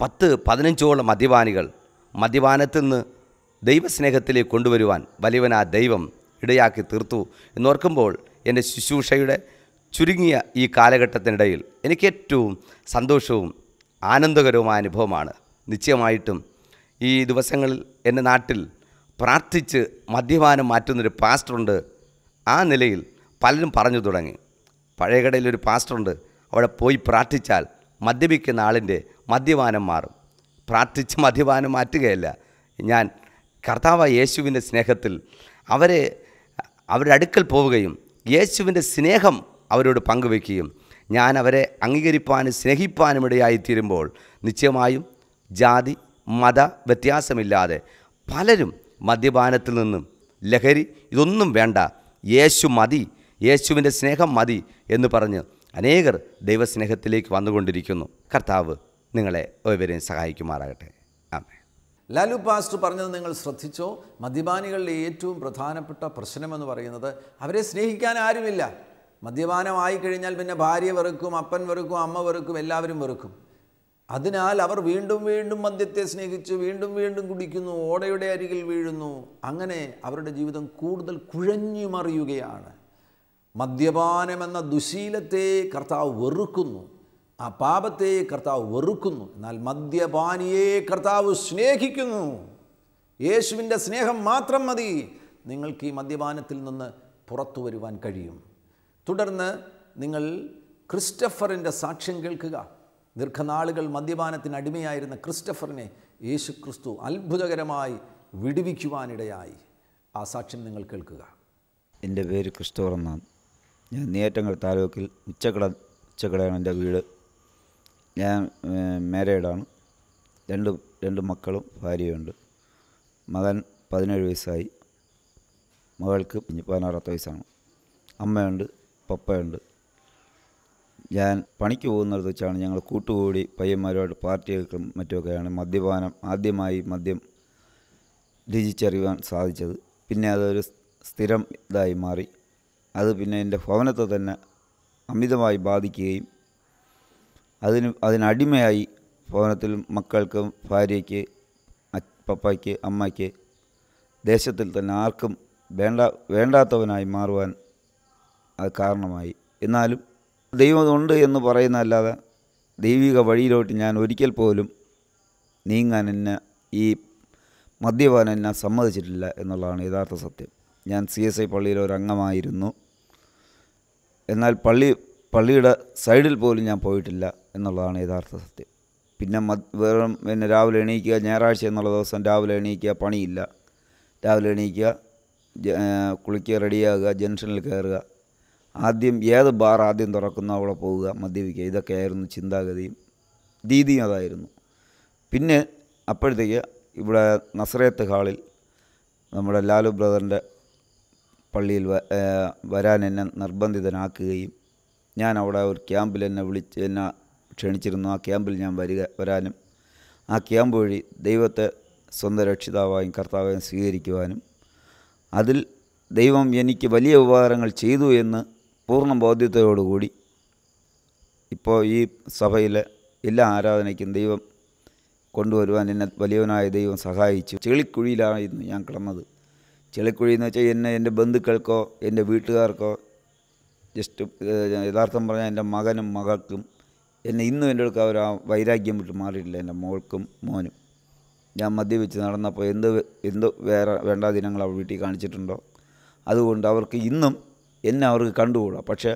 പത്ത് പതിനഞ്ചോളം മദ്യപാനികൾ മദ്യപാനത്തിൽ നിന്ന് ദൈവസ്നേഹത്തിലേക്ക് കൊണ്ടുവരുവാൻ വലിയവനാ ദൈവം ഇടയാക്കി തീർത്തു എന്നോർക്കുമ്പോൾ എൻ്റെ ശുശ്രൂഷയുടെ ചുരുങ്ങിയ ഈ കാലഘട്ടത്തിനിടയിൽ എനിക്ക് ഏറ്റവും സന്തോഷവും ആനന്ദകരവുമായ അനുഭവമാണ് നിശ്ചയമായിട്ടും ഈ ദിവസങ്ങളിൽ എൻ്റെ നാട്ടിൽ പ്രാർത്ഥിച്ച് മദ്യപാനം മാറ്റുന്നൊരു പാസ്റ്ററുണ്ട് ആ നിലയിൽ പലരും പറഞ്ഞു തുടങ്ങി പഴയകടയിലൊരു പാസ്റ്ററുണ്ട് അവിടെ പോയി പ്രാർത്ഥിച്ചാൽ മദ്യപിക്കുന്ന ആളിൻ്റെ മദ്യപാനം മാറും പ്രാർത്ഥിച്ച് മദ്യപാനം മാറ്റുകയല്ല ഞാൻ കർത്താവ് യേശുവിൻ്റെ സ്നേഹത്തിൽ അവരെ അവരുടെ അടുക്കൽ പോവുകയും യേശുവിൻ്റെ സ്നേഹം അവരോട് പങ്കുവെക്കുകയും ഞാൻ അവരെ അംഗീകരിപ്പാനും സ്നേഹിപ്പാനും ഇടയായിത്തീരുമ്പോൾ നിശ്ചയമായും ജാതി മത വ്യത്യാസമില്ലാതെ പലരും മദ്യപാനത്തിൽ നിന്നും ലഹരി ഇതൊന്നും വേണ്ട യേശു മതി യേശുവിൻ്റെ സ്നേഹം മതി എന്ന് പറഞ്ഞ് അനേകർ ദൈവസ്നേഹത്തിലേക്ക് വന്നുകൊണ്ടിരിക്കുന്നു കർത്താവ് നിങ്ങളെ ഒരുവരെയും സഹായിക്കുമാറാകട്ടെ ആമേ ലാലു പാസ്റ്റർ പറഞ്ഞത് നിങ്ങൾ ശ്രദ്ധിച്ചോ മദ്യപാനികളുടെ ഏറ്റവും പ്രധാനപ്പെട്ട പ്രശ്നമെന്ന് പറയുന്നത് അവരെ സ്നേഹിക്കാൻ ആരുമില്ല മദ്യപാനമായി കഴിഞ്ഞാൽ പിന്നെ ഭാര്യ വെറുക്കും അപ്പൻ വെറുക്കും അമ്മ വെറുക്കും എല്ലാവരും വെറുക്കും അതിനാൽ അവർ വീണ്ടും വീണ്ടും മദ്യത്തെ സ്നേഹിച്ച് വീണ്ടും വീണ്ടും കുടിക്കുന്നു ഓടയുടെ അരികിൽ വീഴുന്നു അങ്ങനെ അവരുടെ ജീവിതം കൂടുതൽ കുഴഞ്ഞു മറിയുകയാണ് മദ്യപാനമെന്ന ദുശീലത്തെ കർത്താവ് വെറുക്കുന്നു ആ പാപത്തെ കർത്താവ് വെറുക്കുന്നു എന്നാൽ മദ്യപാനിയെ കർത്താവ് സ്നേഹിക്കുന്നു യേശുവിൻ്റെ സ്നേഹം മാത്രം മതി നിങ്ങൾക്ക് ഈ മദ്യപാനത്തിൽ നിന്ന് പുറത്തു വരുവാൻ കഴിയും തുടർന്ന് നിങ്ങൾ ക്രിസ്റ്റഫറിൻ്റെ സാക്ഷ്യം കേൾക്കുക ദീർഘനാളുകൾ മദ്യപാനത്തിന് അടിമയായിരുന്ന ക്രിസ്റ്റഫറിനെ യേശു ക്രിസ്തു അത്ഭുതകരമായി വിടുവിക്കുവാനിടയായി ആ സാക്ഷ്യം നിങ്ങൾ കേൾക്കുക എൻ്റെ പേര് ക്രിസ്റ്റോർ എന്നാണ് ഞാൻ നെയ്യാറ്റങ്കൽ താലൂക്കിൽ ഉച്ചക്കട ഉച്ചക്കടയാണ് എൻ്റെ വീട് ഞാൻ മാരീഡാണ് രണ്ട് രണ്ട് മക്കളും ഭാര്യയുണ്ട് മകൻ പതിനേഴ് വയസ്സായി മകൾക്ക് പതിനാറാമത്തെ വയസ്സാണ് അമ്മയുണ്ട് പപ്പയുണ്ട് ഞാൻ പണിക്ക് പോകുന്നിടത്ത് വെച്ചാണ് ഞങ്ങൾ കൂട്ടുകൂടി പയ്യന്മാരുമായിട്ട് പാർട്ടികൾക്കും മറ്റുമൊക്കെയാണ് മദ്യപാനം ആദ്യമായി മദ്യം രുചിച്ചറിയുവാൻ സാധിച്ചത് പിന്നെ അതൊരു സ്ഥിരം ഇതായി മാറി അത് പിന്നെ എൻ്റെ ഭവനത്തെ തന്നെ അമിതമായി ബാധിക്കുകയും അതിന് അതിനടിമയായി ഭവനത്തിൽ മക്കൾക്ക് ഭാര്യയ്ക്ക് പപ്പയ്ക്ക് അമ്മയ്ക്ക് ദേശത്തിൽ തന്നെ ആർക്കും വേണ്ട വേണ്ടാത്തവനായി മാറുവാൻ അത് കാരണമായി എന്നാലും ദൈവമുണ്ട് എന്ന് പറയുന്നതല്ലാതെ ദൈവിക വഴിയിലോട്ട് ഞാൻ ഒരിക്കൽ പോലും നീങ്ങാൻ എന്നെ ഈ മദ്യപാനം എന്നെ സമ്മതിച്ചിട്ടില്ല എന്നുള്ളതാണ് യഥാർത്ഥ സത്യം ഞാൻ സി എസ് ഐ പള്ളിയിലൊരംഗമായിരുന്നു ഒരു അംഗമായിരുന്നു എന്നാൽ പള്ളി പള്ളിയുടെ സൈഡിൽ പോലും ഞാൻ പോയിട്ടില്ല എന്നുള്ളതാണ് യഥാർത്ഥ സത്യം പിന്നെ വേറെ പിന്നെ രാവിലെ എണീക്കുക ഞായറാഴ്ച എന്നുള്ള ദിവസം രാവിലെ എണീക്കുക പണിയില്ല രാവിലെ എണീക്കുക കുളിക്കുക റെഡിയാകുക ജംഗ്ഷനിൽ കയറുക ആദ്യം ഏത് ബാർ ആദ്യം തുറക്കുന്നോ അവിടെ പോവുക മദ്യപിക്കുക ഇതൊക്കെയായിരുന്നു ചിന്താഗതിയും രീതിയും അതായിരുന്നു പിന്നെ അപ്പോഴത്തേക്ക് ഇവിടെ നസ്രയത്ത് ഹാളിൽ നമ്മുടെ ലാലു ബ്രദറിൻ്റെ പള്ളിയിൽ വരാൻ എന്നെ നിർബന്ധിതനാക്കുകയും ഞാൻ അവിടെ ഒരു ക്യാമ്പിൽ എന്നെ വിളിച്ച് എന്നെ ക്ഷണിച്ചിരുന്നു ആ ക്യാമ്പിൽ ഞാൻ വരിക വരാനും ആ ക്യാമ്പ് വഴി ദൈവത്തെ സ്വന്തം രക്ഷിതാവായും കർത്താവായും സ്വീകരിക്കുവാനും അതിൽ ദൈവം എനിക്ക് വലിയ ഉപകാരങ്ങൾ ചെയ്തു എന്ന് പൂർണ്ണ ബോധ്യത്തോടുകൂടി ഇപ്പോൾ ഈ സഭയിലെ എല്ലാ ആരാധനയ്ക്കും ദൈവം കൊണ്ടുവരുവാൻ എന്നെ വലിയവനായ ദൈവം സഹായിച്ചു ചെളിക്കുഴിയിലായിരുന്നു ഞാൻ കിടന്നത് ചെളിക്കുഴി എന്ന് വെച്ചാൽ എന്നെ എൻ്റെ ബന്ധുക്കൾക്കോ എൻ്റെ വീട്ടുകാർക്കോ ജസ്റ്റ് യഥാർത്ഥം പറഞ്ഞാൽ എൻ്റെ മകനും മകൾക്കും എന്നെ ഇന്നും എൻ്റെ അടുക്ക അവർ ആ വൈരാഗ്യം വിട്ട് മാറിയിട്ടില്ല എൻ്റെ മോൾക്കും മോനും ഞാൻ മദ്യം വെച്ച് നടന്നപ്പോൾ എന്ത് എന്ത് വേറെ വേണ്ട ദിനങ്ങൾ അവർ വീട്ടിൽ കാണിച്ചിട്ടുണ്ടോ അതുകൊണ്ട് അവർക്ക് ഇന്നും എന്നെ അവർക്ക് കണ്ടുകൂടാം പക്ഷേ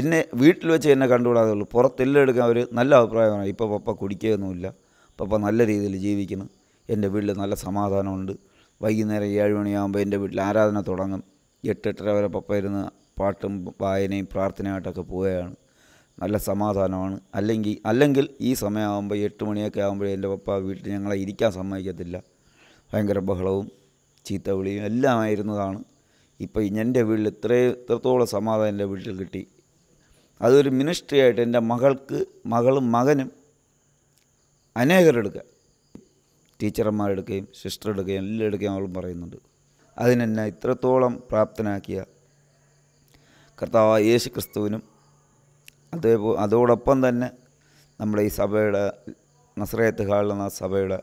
എന്നെ വീട്ടിൽ വെച്ച് എന്നെ കണ്ടുകൂടാതെ ഉള്ളൂ പുറത്തെല്ലാം എടുക്കാൻ അവർ നല്ല അഭിപ്രായമാണ് ഇപ്പോൾ പപ്പ കുടിക്കുകയൊന്നുമില്ല പപ്പ നല്ല രീതിയിൽ ജീവിക്കുന്നു എൻ്റെ വീട്ടിൽ നല്ല സമാധാനമുണ്ട് വൈകുന്നേരം ഏഴ് മണിയാകുമ്പോൾ എൻ്റെ വീട്ടിൽ ആരാധന തുടങ്ങും എട്ടെട്ടര വരെ പപ്പ ഇരുന്ന് പാട്ടും വായനയും പ്രാർത്ഥനയായിട്ടൊക്കെ പോവുകയാണ് നല്ല സമാധാനമാണ് അല്ലെങ്കിൽ അല്ലെങ്കിൽ ഈ സമയമാകുമ്പോൾ എട്ട് മണിയൊക്കെ ആകുമ്പോൾ എൻ്റെ പപ്പ വീട്ടിൽ ഞങ്ങളെ ഇരിക്കാൻ സമ്മതിക്കത്തില്ല ഭയങ്കര ബഹളവും ചീത്ത വിളിയും എല്ലാം ആയിരുന്നതാണ് ഇപ്പോൾ എൻ്റെ വീട്ടിൽ ഇത്രയും ഇത്രത്തോളം സമാധാനം എൻ്റെ വീട്ടിൽ കിട്ടി അതൊരു മിനിസ്ട്രിയായിട്ട് എൻ്റെ മകൾക്ക് മകളും മകനും അനേകരെടുക്കുക ടീച്ചർമാർ എടുക്കുകയും സിസ്റ്റർ എടുക്കുകയും എല്ലാം എടുക്കുകയും അവളും പറയുന്നുണ്ട് അതിനെന്നെ ഇത്രത്തോളം പ്രാപ്തനാക്കിയ കർത്താവ് യേശു ക്രിസ്തുവിനും അതേപോ അതോടൊപ്പം തന്നെ നമ്മുടെ ഈ സഭയുടെ നസ്രയത്ത് ഹാളിലെന്ന സഭയുടെ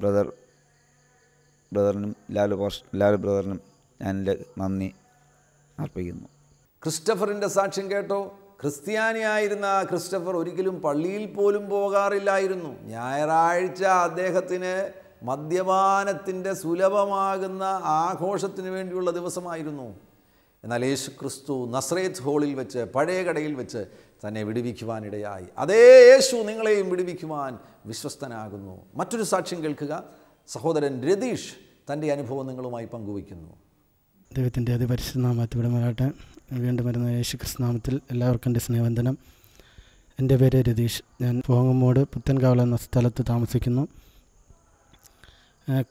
ബ്രദർ ബ്രദറിനും ലാലു പാഷ് ലാലു ബ്രദറിനും ഞാൻ നന്ദി അർപ്പിക്കുന്നു ക്രിസ്റ്റഫറിൻ്റെ സാക്ഷ്യം കേട്ടോ ക്രിസ്ത്യാനിയായിരുന്ന ക്രിസ്റ്റഫർ ഒരിക്കലും പള്ളിയിൽ പോലും പോകാറില്ലായിരുന്നു ഞായറാഴ്ച അദ്ദേഹത്തിന് മദ്യപാനത്തിൻ്റെ സുലഭമാകുന്ന ആഘോഷത്തിന് വേണ്ടിയുള്ള ദിവസമായിരുന്നു എന്നാൽ യേശു ക്രിസ്തു നസ്രേത്ത് ഹോളിൽ വെച്ച് പഴയ കടയിൽ വെച്ച് തന്നെ വിടുവിക്കുവാനിടയായി അതേ യേശു നിങ്ങളെയും വിടുവിക്കുവാൻ വിശ്വസ്തനാകുന്നു മറ്റൊരു സാക്ഷ്യം കേൾക്കുക സഹോദരൻ രതീഷ് തൻ്റെ അനുഭവം നിങ്ങളുമായി പങ്കുവയ്ക്കുന്നു ദൈവത്തിൻ്റെ അതിപരിശുദ്ധ നാമത്തിവിടെ മലാട്ടെ വീണ്ടും വരുന്ന യേശു കൃഷ്ണനാമത്തിൽ എല്ലാവർക്കും എൻ്റെ സ്നേഹവന്ദനം എൻ്റെ പേര് രതീഷ് ഞാൻ പോങ്ങമ്മോട് പുത്തൻകാവൽ എന്ന സ്ഥലത്ത് താമസിക്കുന്നു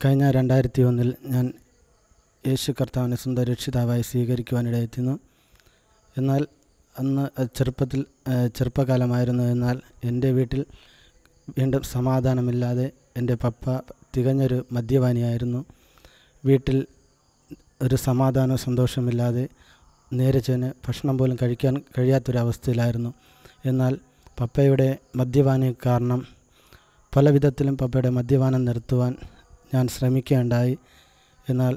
കഴിഞ്ഞ രണ്ടായിരത്തി ഒന്നിൽ ഞാൻ യേശു കർത്താവിനെ സ്വന്തം രക്ഷിതാവായി സ്വീകരിക്കുവാനിടയെത്തുന്നു എന്നാൽ അന്ന് ചെറുപ്പത്തിൽ ചെറുപ്പകാലമായിരുന്നു എന്നാൽ എൻ്റെ വീട്ടിൽ വീണ്ടും സമാധാനമില്ലാതെ എൻ്റെ പപ്പ തികഞ്ഞൊരു മദ്യപാനിയായിരുന്നു വീട്ടിൽ ഒരു സമാധാനവും സന്തോഷമില്ലാതെ നീരജന് ഭക്ഷണം പോലും കഴിക്കാൻ കഴിയാത്തൊരവസ്ഥയിലായിരുന്നു എന്നാൽ പപ്പയുടെ മദ്യപാന കാരണം പല വിധത്തിലും പപ്പയുടെ മദ്യപാനം നിർത്തുവാൻ ഞാൻ ശ്രമിക്കേണ്ടായി എന്നാൽ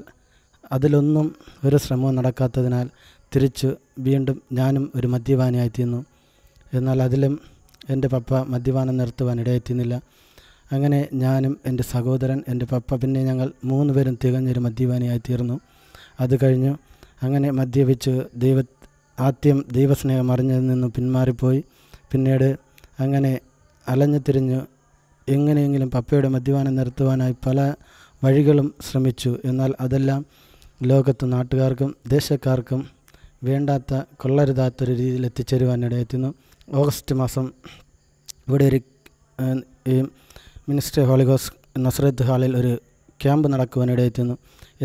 അതിലൊന്നും ഒരു ശ്രമവും നടക്കാത്തതിനാൽ തിരിച്ച് വീണ്ടും ഞാനും ഒരു മദ്യപാനിയായി തീർന്നു എന്നാൽ അതിലും എൻ്റെ പപ്പ മദ്യപാനം നിർത്തുവാൻ ഇടയെത്തിയുന്നില്ല അങ്ങനെ ഞാനും എൻ്റെ സഹോദരൻ എൻ്റെ പപ്പ പിന്നെ ഞങ്ങൾ മൂന്ന് പേരും തികഞ്ഞൊരു മദ്യപാനിയായി തീർന്നു അത് കഴിഞ്ഞു അങ്ങനെ മദ്യപിച്ച് ദൈവ ആദ്യം ദൈവസ്നേഹം അറിഞ്ഞതിൽ നിന്ന് പിന്മാറിപ്പോയി പിന്നീട് അങ്ങനെ അലഞ്ഞു തിരിഞ്ഞ് എങ്ങനെയെങ്കിലും പപ്പയുടെ മദ്യപാനം നിർത്തുവാനായി പല വഴികളും ശ്രമിച്ചു എന്നാൽ അതെല്ലാം ലോകത്ത് നാട്ടുകാർക്കും ദേശക്കാർക്കും വേണ്ടാത്ത കൊള്ളരുതാത്തൊരു രീതിയിൽ എത്തിച്ചേരുവാനിടയെത്തുന്നു ഓഗസ്റ്റ് മാസം ഇവിടെ ഒരു ഈ മിനിസ്റ്റർ ഹോളിഗോസ് നസ്രത്ത് ഹാളിൽ ഒരു ക്യാമ്പ് നടക്കുവാനിടയെത്തുന്നു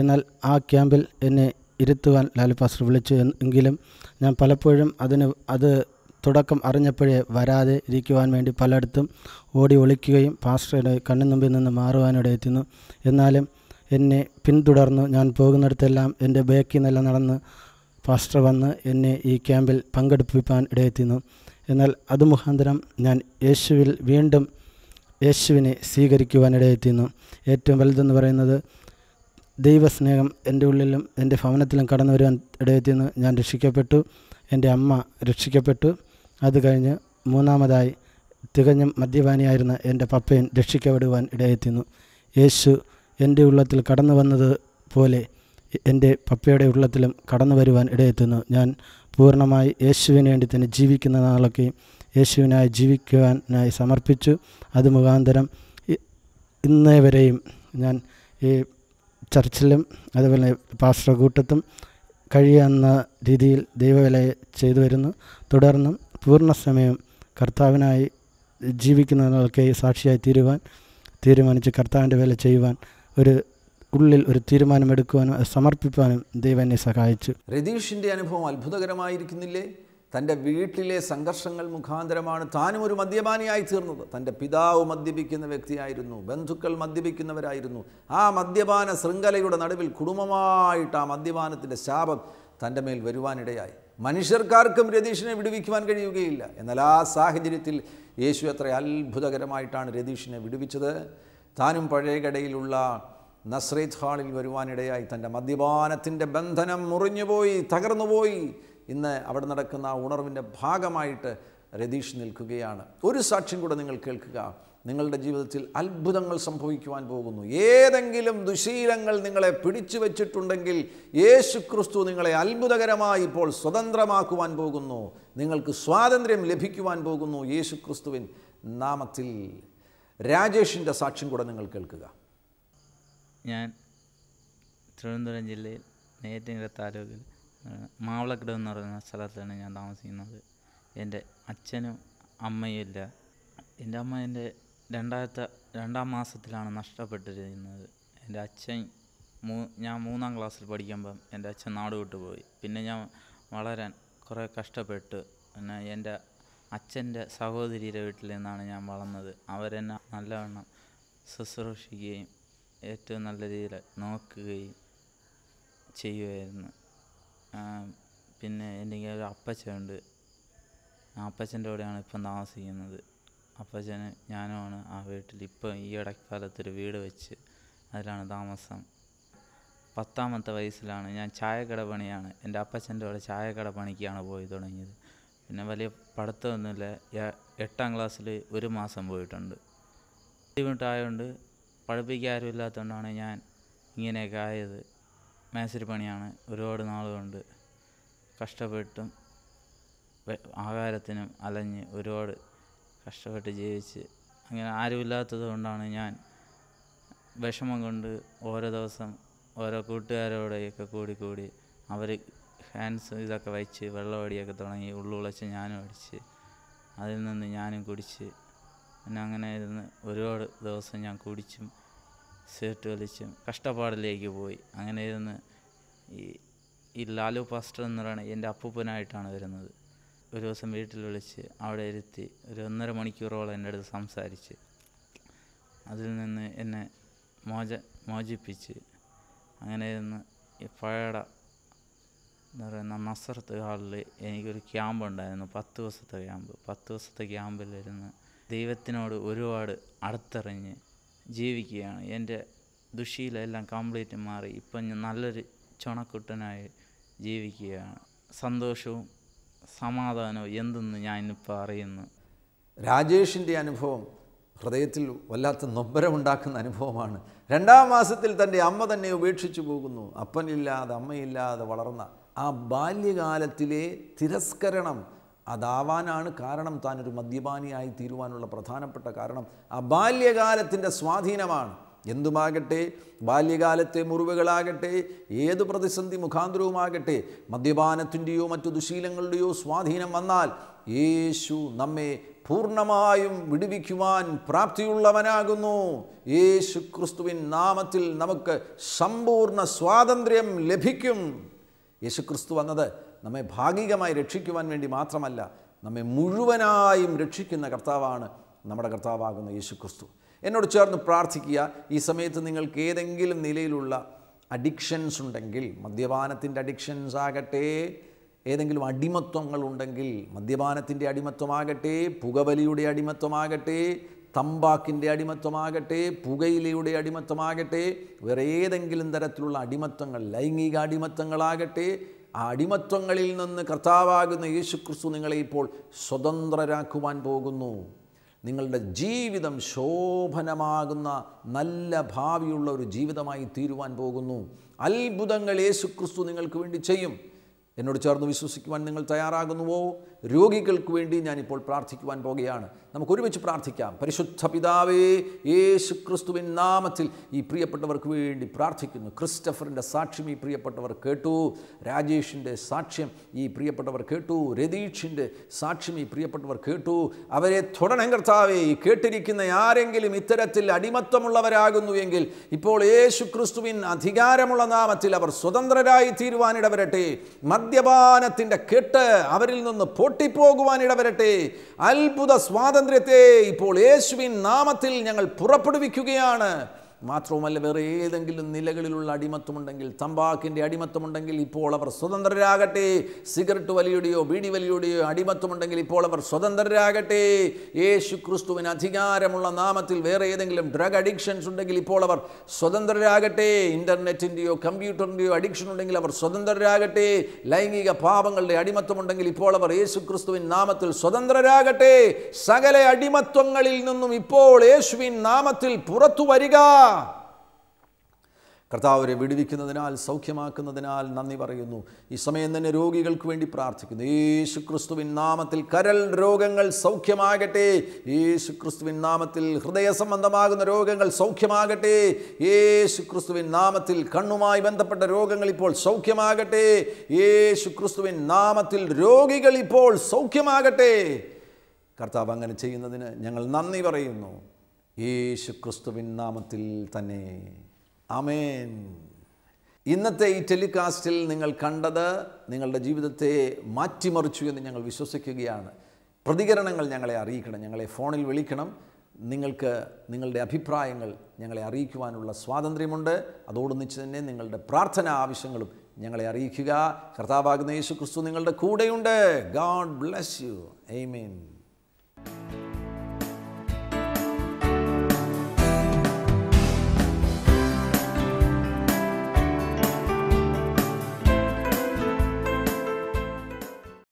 എന്നാൽ ആ ക്യാമ്പിൽ എന്നെ ഇരുത്തുവാൻ ലാലു പാസ്റ്റർ വിളിച്ചു എങ്കിലും ഞാൻ പലപ്പോഴും അതിന് അത് തുടക്കം അറിഞ്ഞപ്പോഴേ വരാതെ ഇരിക്കുവാൻ വേണ്ടി പലയിടത്തും ഓടി ഒളിക്കുകയും പാസ്റ്ററുടെ കണ്ണു മുമ്പിൽ നിന്ന് മാറുവാനിടെ എത്തുന്നു എന്നാലും എന്നെ പിന്തുടർന്നു ഞാൻ പോകുന്നിടത്തെല്ലാം എൻ്റെ ബേക്കിൽ നില നടന്ന് പാസ്റ്റർ വന്ന് എന്നെ ഈ ക്യാമ്പിൽ പങ്കെടുപ്പിക്കാൻ ഇടയെത്തുന്നു എന്നാൽ അത് മുഖാന്തരം ഞാൻ യേശുവിൽ വീണ്ടും യേശുവിനെ സ്വീകരിക്കുവാനിടയെത്തുന്നു ഏറ്റവും വലുതെന്ന് പറയുന്നത് ദൈവസ്നേഹം എൻ്റെ ഉള്ളിലും എൻ്റെ ഭവനത്തിലും കടന്നു വരുവാൻ നിന്ന് ഞാൻ രക്ഷിക്കപ്പെട്ടു എൻ്റെ അമ്മ രക്ഷിക്കപ്പെട്ടു അത് കഴിഞ്ഞ് മൂന്നാമതായി തികഞ്ഞും മദ്യപാനിയായിരുന്ന എൻ്റെ പപ്പയൻ രക്ഷിക്കപ്പെടുവാൻ ഇടയെത്തിയെന്നു യേശു എൻ്റെ ഉള്ളത്തിൽ കടന്നു വന്നത് പോലെ എൻ്റെ പപ്പയുടെ ഉള്ളത്തിലും കടന്നു വരുവാൻ ഇടയെത്തുന്നു ഞാൻ പൂർണ്ണമായി യേശുവിന് വേണ്ടി തന്നെ ജീവിക്കുന്ന നാളൊക്കെയും യേശുവിനായി ജീവിക്കുവാനായി സമർപ്പിച്ചു അത് മുഖാന്തരം ഇന്നേ വരെയും ഞാൻ ഈ ചർച്ചിലും അതുപോലെ പാസ്റ്റർ കൂട്ടത്തും കഴിയാവുന്ന രീതിയിൽ ദൈവവില ചെയ്തു വരുന്നു തുടർന്നും സമയം കർത്താവിനായി ജീവിക്കുന്നതിനൊക്കെ സാക്ഷിയായി തീരുവാൻ തീരുമാനിച്ച് കർത്താവിൻ്റെ വില ചെയ്യുവാൻ ഒരു ഉള്ളിൽ ഒരു തീരുമാനമെടുക്കുവാനും സമർപ്പിക്കുവാനും ദൈവനെ സഹായിച്ചു രതീഷിൻ്റെ അനുഭവം അത്ഭുതകരമായിരിക്കുന്നില്ലേ തൻ്റെ വീട്ടിലെ സംഘർഷങ്ങൾ മുഖാന്തരമാണ് താനും ഒരു മദ്യപാനിയായി തീർന്നത് തൻ്റെ പിതാവ് മദ്യപിക്കുന്ന വ്യക്തിയായിരുന്നു ബന്ധുക്കൾ മദ്യപിക്കുന്നവരായിരുന്നു ആ മദ്യപാന ശൃംഖലയുടെ നടുവിൽ കുടുംബമായിട്ട് ആ മദ്യപാനത്തിൻ്റെ ശാപം തൻ്റെ മേൽ വരുവാനിടയായി മനുഷ്യർക്കാർക്കും രതീഷിനെ വിടുവിക്കുവാൻ കഴിയുകയില്ല എന്നാൽ ആ സാഹചര്യത്തിൽ യേശു അത്ര അത്ഭുതകരമായിട്ടാണ് രതീഷിനെ വിടുവിച്ചത് താനും പഴയകടയിലുള്ള നസ്രേത് ഹാളിൽ വരുവാനിടയായി തൻ്റെ മദ്യപാനത്തിൻ്റെ ബന്ധനം മുറിഞ്ഞുപോയി തകർന്നുപോയി ഇന്ന് അവിടെ നടക്കുന്ന ആ ഉണർവിൻ്റെ ഭാഗമായിട്ട് രതീഷ് നിൽക്കുകയാണ് ഒരു സാക്ഷ്യം കൂടെ നിങ്ങൾ കേൾക്കുക നിങ്ങളുടെ ജീവിതത്തിൽ അത്ഭുതങ്ങൾ സംഭവിക്കുവാൻ പോകുന്നു ഏതെങ്കിലും ദുശീലങ്ങൾ നിങ്ങളെ പിടിച്ചു വച്ചിട്ടുണ്ടെങ്കിൽ യേശു ക്രിസ്തു നിങ്ങളെ അത്ഭുതകരമായി ഇപ്പോൾ സ്വതന്ത്രമാക്കുവാൻ പോകുന്നു നിങ്ങൾക്ക് സ്വാതന്ത്ര്യം ലഭിക്കുവാൻ പോകുന്നു യേശു ക്രിസ്തുവിൻ നാമത്തിൽ രാജേഷിൻ്റെ സാക്ഷ്യം കൂടെ നിങ്ങൾ കേൾക്കുക ഞാൻ തിരുവനന്തപുരം ജില്ലയിൽ നെയ്യാറ്റിൻകര താലൂക്കിൽ മാവളക്കട എന്ന് പറയുന്ന സ്ഥലത്താണ് ഞാൻ താമസിക്കുന്നത് എൻ്റെ അച്ഛനും അമ്മയും ഇല്ല എൻ്റെ അമ്മ എൻ്റെ രണ്ടാമത്തെ രണ്ടാം മാസത്തിലാണ് നഷ്ടപ്പെട്ടിരിക്കുന്നത് എൻ്റെ അച്ഛൻ മൂ ഞാൻ മൂന്നാം ക്ലാസ്സിൽ പഠിക്കുമ്പം എൻ്റെ അച്ഛൻ നാട് വിട്ടു പോയി പിന്നെ ഞാൻ വളരാൻ കുറേ കഷ്ടപ്പെട്ട് പിന്നെ എൻ്റെ അച്ഛൻ്റെ സഹോദരിയുടെ വീട്ടിൽ നിന്നാണ് ഞാൻ വളർന്നത് അവരെന്നെ നല്ലവണ്ണം ശുശ്രൂഷിക്കുകയും ഏറ്റവും നല്ല രീതിയിൽ നോക്കുകയും ചെയ്യുമായിരുന്നു പിന്നെ എൻ്റെ ഒരു അപ്പച്ചനുണ്ട് അപ്പച്ചൻ്റെ കൂടെയാണ് ഇപ്പം താമസിക്കുന്നത് അപ്പച്ചന് ഞാനുമാണ് ആ വീട്ടിൽ ഇപ്പം ഈ ഇടക്കാലത്തൊരു വീട് വെച്ച് അതിലാണ് താമസം പത്താമത്തെ വയസ്സിലാണ് ഞാൻ ചായക്കട പണിയാണ് എൻ്റെ അപ്പച്ചൻ്റെ കൂടെ ചായക്കട പണിക്കാണ് പോയി തുടങ്ങിയത് പിന്നെ വലിയ പഠിത്തമൊന്നുമില്ല എട്ടാം ക്ലാസ്സിൽ ഒരു മാസം പോയിട്ടുണ്ട് ബുദ്ധിമുട്ടായതുകൊണ്ട് പഠിപ്പിക്കാൻ ഇല്ലാത്തതുകൊണ്ടാണ് ഞാൻ ഇങ്ങനെയൊക്കെ ആയത് മേശരി പണിയാണ് ഒരുപാട് നാൾ കൊണ്ട് കഷ്ടപ്പെട്ടും ആഹാരത്തിനും അലഞ്ഞ് ഒരുപാട് കഷ്ടപ്പെട്ട് ജീവിച്ച് അങ്ങനെ ആരുമില്ലാത്തത് കൊണ്ടാണ് ഞാൻ വിഷമം കൊണ്ട് ഓരോ ദിവസം ഓരോ കൂട്ടുകാരോടെയൊക്കെ കൂടി കൂടി അവർ ഹാൻഡ്സ് ഇതൊക്കെ വെള്ളം വെള്ളമടിയൊക്കെ തുടങ്ങി ഉള്ളുളച്ച് ഞാനും അടിച്ച് അതിൽ നിന്ന് ഞാനും കുടിച്ച് പിന്നെ അങ്ങനെ ഇരുന്ന് ഒരുപാട് ദിവസം ഞാൻ കുടിച്ചും സിഗരറ്റ് വലിച്ചും കഷ്ടപ്പാടിലേക്ക് പോയി അങ്ങനെ ഇരുന്ന് ഈ ഈ ലാലു പാസ്റ്റർ എന്ന് പറയുന്നത് എൻ്റെ അപ്പൂപ്പനായിട്ടാണ് വരുന്നത് ഒരു ദിവസം വീട്ടിൽ വിളിച്ച് അവിടെ ഇരുത്തി ഒരു ഒന്നര മണിക്കൂറോളം എൻ്റെ അടുത്ത് സംസാരിച്ച് അതിൽ നിന്ന് എന്നെ മോച മോചിപ്പിച്ച് അങ്ങനെ ഇരുന്ന് ഈ പഴയട എന്താ പറയുന്ന നസർത്ത് ഹാളിൽ എനിക്കൊരു ക്യാമ്പ് ഉണ്ടായിരുന്നു പത്ത് ദിവസത്തെ ക്യാമ്പ് പത്ത് ദിവസത്തെ ക്യാമ്പിലിരുന്ന് ദൈവത്തിനോട് ഒരുപാട് അടുത്തെറിഞ്ഞ് ജീവിക്കുകയാണ് എൻ്റെ ദുശീലെല്ലാം കംപ്ലീറ്റ് മാറി ഇപ്പം ഞാൻ നല്ലൊരു ചുണക്കുട്ടനായി ജീവിക്കുകയാണ് സന്തോഷവും സമാധാനവും എന്തെന്ന് ഇന്നിപ്പോൾ അറിയുന്നു രാജേഷിൻ്റെ അനുഭവം ഹൃദയത്തിൽ വല്ലാത്ത നൊമ്പരമുണ്ടാക്കുന്ന അനുഭവമാണ് രണ്ടാം മാസത്തിൽ തൻ്റെ അമ്മ തന്നെ ഉപേക്ഷിച്ചു പോകുന്നു അപ്പനില്ലാതെ അമ്മയില്ലാതെ വളർന്ന ആ ബാല്യകാലത്തിലെ തിരസ്കരണം അതാവാനാണ് കാരണം താനൊരു മദ്യപാനിയായി തീരുവാനുള്ള പ്രധാനപ്പെട്ട കാരണം ആ ബാല്യകാലത്തിൻ്റെ സ്വാധീനമാണ് എന്തുമാകട്ടെ ബാല്യകാലത്തെ മുറിവുകളാകട്ടെ ഏത് പ്രതിസന്ധി മുഖാന്തരവുമാകട്ടെ മദ്യപാനത്തിൻ്റെയോ മറ്റു ദുശീലങ്ങളുടെയോ സ്വാധീനം വന്നാൽ യേശു നമ്മെ പൂർണ്ണമായും വിടുവിക്കുവാൻ പ്രാപ്തിയുള്ളവനാകുന്നു യേശു ക്രിസ്തുവിൻ നാമത്തിൽ നമുക്ക് സമ്പൂർണ്ണ സ്വാതന്ത്ര്യം ലഭിക്കും യേശുക്രിസ്തു വന്നത് നമ്മെ ഭാഗികമായി രക്ഷിക്കുവാൻ വേണ്ടി മാത്രമല്ല നമ്മെ മുഴുവനായും രക്ഷിക്കുന്ന കർത്താവാണ് നമ്മുടെ കർത്താവാകുന്ന യേശു ക്രിസ്തു എന്നോട് ചേർന്ന് പ്രാർത്ഥിക്കുക ഈ സമയത്ത് നിങ്ങൾക്ക് ഏതെങ്കിലും നിലയിലുള്ള അഡിക്ഷൻസ് ഉണ്ടെങ്കിൽ മദ്യപാനത്തിൻ്റെ അഡിക്ഷൻസ് ആകട്ടെ ഏതെങ്കിലും ഉണ്ടെങ്കിൽ മദ്യപാനത്തിൻ്റെ അടിമത്വമാകട്ടെ പുകവലിയുടെ അടിമത്വമാകട്ടെ തമ്പാക്കിൻ്റെ അടിമത്വമാകട്ടെ പുകയിലയുടെ അടിമത്വമാകട്ടെ വേറെ ഏതെങ്കിലും തരത്തിലുള്ള അടിമത്വങ്ങൾ ലൈംഗിക അടിമത്വങ്ങളാകട്ടെ ആ അടിമത്വങ്ങളിൽ നിന്ന് കർത്താവാകുന്ന യേശു ക്രിസ്തു നിങ്ങളെ ഇപ്പോൾ സ്വതന്ത്രരാക്കുവാൻ പോകുന്നു നിങ്ങളുടെ ജീവിതം ശോഭനമാകുന്ന നല്ല ഭാവിയുള്ള ഒരു ജീവിതമായി തീരുവാൻ പോകുന്നു അത്ഭുതങ്ങൾ യേശു ക്രിസ്തു നിങ്ങൾക്ക് വേണ്ടി ചെയ്യും എന്നോട് ചേർന്ന് വിശ്വസിക്കുവാൻ നിങ്ങൾ തയ്യാറാകുന്നുവോ രോഗികൾക്ക് വേണ്ടി ഞാനിപ്പോൾ പ്രാർത്ഥിക്കുവാൻ പോകുകയാണ് നമുക്ക് ഒരുമിച്ച് പ്രാർത്ഥിക്കാം പരിശുദ്ധ പിതാവേ യേശു ക്രിസ്തുവിൻ നാമത്തിൽ ഈ പ്രിയപ്പെട്ടവർക്ക് വേണ്ടി പ്രാർത്ഥിക്കുന്നു ക്രിസ്റ്റഫറിൻ്റെ സാക്ഷ്യം ഈ പ്രിയപ്പെട്ടവർ കേട്ടു രാജേഷിൻ്റെ സാക്ഷ്യം ഈ പ്രിയപ്പെട്ടവർ കേട്ടു രതീഷിൻ്റെ സാക്ഷ്യം ഈ പ്രിയപ്പെട്ടവർ കേട്ടു അവരെ തുടണം കർത്താവേ ഈ കേട്ടിരിക്കുന്ന ആരെങ്കിലും ഇത്തരത്തിൽ അടിമത്തമുള്ളവരാകുന്നു എങ്കിൽ ഇപ്പോൾ യേശു ക്രിസ്തുവിൻ അധികാരമുള്ള നാമത്തിൽ അവർ സ്വതന്ത്രരായി തീരുവാനിടവരട്ടെ മദ്യപാനത്തിൻ്റെ കെട്ട് അവരിൽ നിന്ന് പൊട്ടി പൂട്ടിപ്പോകുവാൻ ഇടവരട്ടെ അത്ഭുത സ്വാതന്ത്ര്യത്തെ ഇപ്പോൾ യേശുവിൻ നാമത്തിൽ ഞങ്ങൾ പുറപ്പെടുവിക്കുകയാണ് മാത്രവുമല്ല വേറെ ഏതെങ്കിലും നിലകളിലുള്ള അടിമത്വമുണ്ടെങ്കിൽ തമ്പാക്കിൻ്റെ അടിമത്വമുണ്ടെങ്കിൽ ഇപ്പോൾ അവർ സ്വതന്ത്രരാകട്ടെ സിഗരറ്റ് വലിയുടെയോ ബീഡി വലിയുടെയോ അടിമത്വമുണ്ടെങ്കിൽ ഇപ്പോൾ അവർ സ്വതന്ത്രരാകട്ടെ യേശു ക്രിസ്തുവിന് അധികാരമുള്ള നാമത്തിൽ വേറെ ഏതെങ്കിലും ഡ്രഗ് അഡിക്ഷൻസ് ഉണ്ടെങ്കിൽ ഇപ്പോൾ അവർ സ്വതന്ത്രരാകട്ടെ ഇൻ്റർനെറ്റിൻ്റെയോ കമ്പ്യൂട്ടറിൻ്റെയോ അഡിക്ഷൻ ഉണ്ടെങ്കിൽ അവർ സ്വതന്ത്രരാകട്ടെ ലൈംഗിക പാപങ്ങളുടെ അടിമത്വമുണ്ടെങ്കിൽ ഇപ്പോൾ അവർ യേശു ക്രിസ്തുവിൻ നാമത്തിൽ സ്വതന്ത്രരാകട്ടെ സകല അടിമത്വങ്ങളിൽ നിന്നും ഇപ്പോൾ യേശുവിൻ നാമത്തിൽ പുറത്തു വരിക കർത്താവരെ വിടുവിക്കുന്നതിനാൽ സൗഖ്യമാക്കുന്നതിനാൽ നന്ദി പറയുന്നു ഈ സമയം തന്നെ രോഗികൾക്ക് വേണ്ടി പ്രാർത്ഥിക്കുന്നു യേശു ക്രിസ്തുവിൻ നാമത്തിൽ കരൽ രോഗങ്ങൾ സൗഖ്യമാകട്ടെ യേശു ക്രിസ്തുവിൻ നാമത്തിൽ ഹൃദയ സംബന്ധമാകുന്ന രോഗങ്ങൾ സൗഖ്യമാകട്ടെ യേശു ക്രിസ്തുവിൻ നാമത്തിൽ കണ്ണുമായി ബന്ധപ്പെട്ട രോഗങ്ങൾ ഇപ്പോൾ സൗഖ്യമാകട്ടെ യേശു ക്രിസ്തുവിൻ നാമത്തിൽ രോഗികൾ ഇപ്പോൾ സൗഖ്യമാകട്ടെ കർത്താവ് അങ്ങനെ ചെയ്യുന്നതിന് ഞങ്ങൾ നന്ദി പറയുന്നു യേശു ക്രിസ്തുവിൻ നാമത്തിൽ തന്നെ അമേൻ ഇന്നത്തെ ഈ ടെലികാസ്റ്റിൽ നിങ്ങൾ കണ്ടത് നിങ്ങളുടെ ജീവിതത്തെ മാറ്റിമറിച്ചു എന്ന് ഞങ്ങൾ വിശ്വസിക്കുകയാണ് പ്രതികരണങ്ങൾ ഞങ്ങളെ അറിയിക്കണം ഞങ്ങളെ ഫോണിൽ വിളിക്കണം നിങ്ങൾക്ക് നിങ്ങളുടെ അഭിപ്രായങ്ങൾ ഞങ്ങളെ അറിയിക്കുവാനുള്ള സ്വാതന്ത്ര്യമുണ്ട് അതോടൊന്നിച്ച് തന്നെ നിങ്ങളുടെ പ്രാർത്ഥന ആവശ്യങ്ങളും ഞങ്ങളെ അറിയിക്കുക കർത്താവാകുന്ന യേശു ക്രിസ്തു നിങ്ങളുടെ കൂടെയുണ്ട് ഗാഡ് ബ്ലെസ് യു എയ്മീൻ